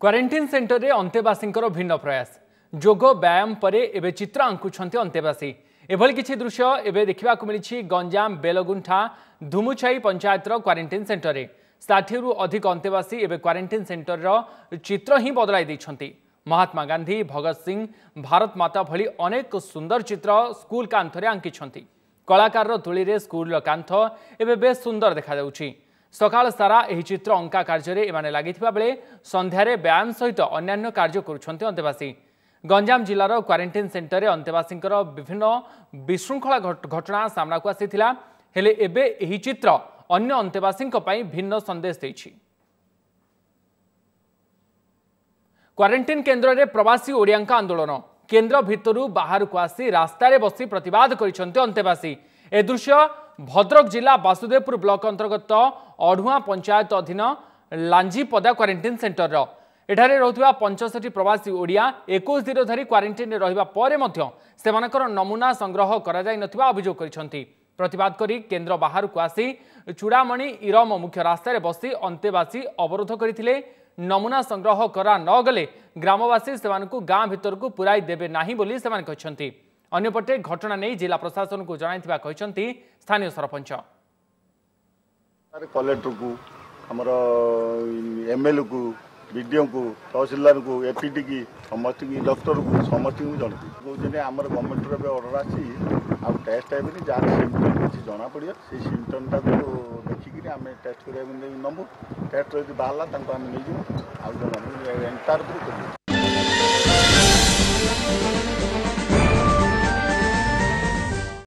quarantine centre में अंतवासी भिन्न प्रयास जोग व्यायाम पर चित्र आंकुंट अंतवासी एभली किसी दृश्य एवं देखा मिली गंजाम बेलगुंठा धुमुछाई पंचायतर क्वारेटीन सेन्टर षाठी अधिक अंतवासी एवं क्वारेटीन सेन्टर रित्र ही बदल महात्मा गांधी भगत सिंह भारत माता भली अनेक सुंदर चित्र स्कूल कांथ आंकी कलाकार तुले स्कूल कांथ एवं बे सुंदर देखा ସକାଳ ସାରା ଏହି ଚିତ୍ର ଅଙ୍କା କାର୍ଯ୍ୟରେ ଏମାନେ ଲାଗିଥିବା ବେଳେ ସନ୍ଧ୍ୟାରେ ବ୍ୟାୟାମ ସହିତ ଅନ୍ୟାନ୍ୟ କାର୍ଯ୍ୟ କରୁଛନ୍ତି ଅନ୍ତେବାସୀ ଗଞ୍ଜାମ ଜିଲ୍ଲାର କ୍ୱାରେଣ୍ଟିନ୍ ସେଣ୍ଟରରେ ଅନ୍ତେବାସୀଙ୍କର ବିଭିନ୍ନ ବିଶୃଙ୍ଖଳା ଘଟଣା ସାମ୍ନାକୁ ଆସିଥିଲା ହେଲେ ଏବେ ଏହି ଚିତ୍ର ଅନ୍ୟ ଅନ୍ତେବାସୀଙ୍କ ପାଇଁ ଭିନ୍ନ ସନ୍ଦେଶ ଦେଇଛି କ୍ୱାରେଣ୍ଟିନ୍ କେନ୍ଦ୍ରରେ ପ୍ରବାସୀ ଓଡ଼ିଆଙ୍କ ଆନ୍ଦୋଳନ କେନ୍ଦ୍ର ଭିତରୁ ବାହାରକୁ ଆସି ରାସ୍ତାରେ ବସି ପ୍ରତିବାଦ କରିଛନ୍ତି ଅନ୍ତେବାସୀ ଏ ଦୃଶ୍ୟ ଭଦ୍ରକ ଜିଲ୍ଲା ବାସୁଦେବପୁର ବ୍ଲକ ଅନ୍ତର୍ଗତ ଅଢୁଆଁ ପଞ୍ଚାୟତ ଅଧୀନ ଲାଞ୍ଜିପଦା କ୍ୱାରେଣ୍ଟିନ୍ ସେଣ୍ଟରର ଏଠାରେ ରହୁଥିବା ପଞ୍ଚଷଠି ପ୍ରବାସୀ ଓଡ଼ିଆ ଏକୋଇଶ ଦିନ ଧରି କ୍ୱାରେଣ୍ଟିନ୍ରେ ରହିବା ପରେ ମଧ୍ୟ ସେମାନଙ୍କର ନମୁନା ସଂଗ୍ରହ କରାଯାଇନଥିବା ଅଭିଯୋଗ କରିଛନ୍ତି ପ୍ରତିବାଦ କରି କେନ୍ଦ୍ର ବାହାରକୁ ଆସି ଚୂଡ଼ାମଣି ଇରମ ମୁଖ୍ୟ ରାସ୍ତାରେ ବସି ଅନ୍ତେବାସୀ ଅବରୋଧ କରିଥିଲେ ନମୁନା ସଂଗ୍ରହ କରା ନଗଲେ ଗ୍ରାମବାସୀ ସେମାନଙ୍କୁ ଗାଁ ଭିତରକୁ ପୁରାଇ ଦେବେ ନାହିଁ ବୋଲି ସେମାନେ କହିଛନ୍ତି अन्यपटे घटना नै जिल्ला प्रशासनको जणा स्थानीय एपीटी कलेक्टरको अरू एमएलए कु को एपिडिक सम डक्टरको समस्या आम गभर्मेन्ट र अर्डर अस् आउँछ टेस्ट आज जना पडाटमटाको देखिरी आम टेस्ट गरेको नबु टेस्ट जस्तो बाहेला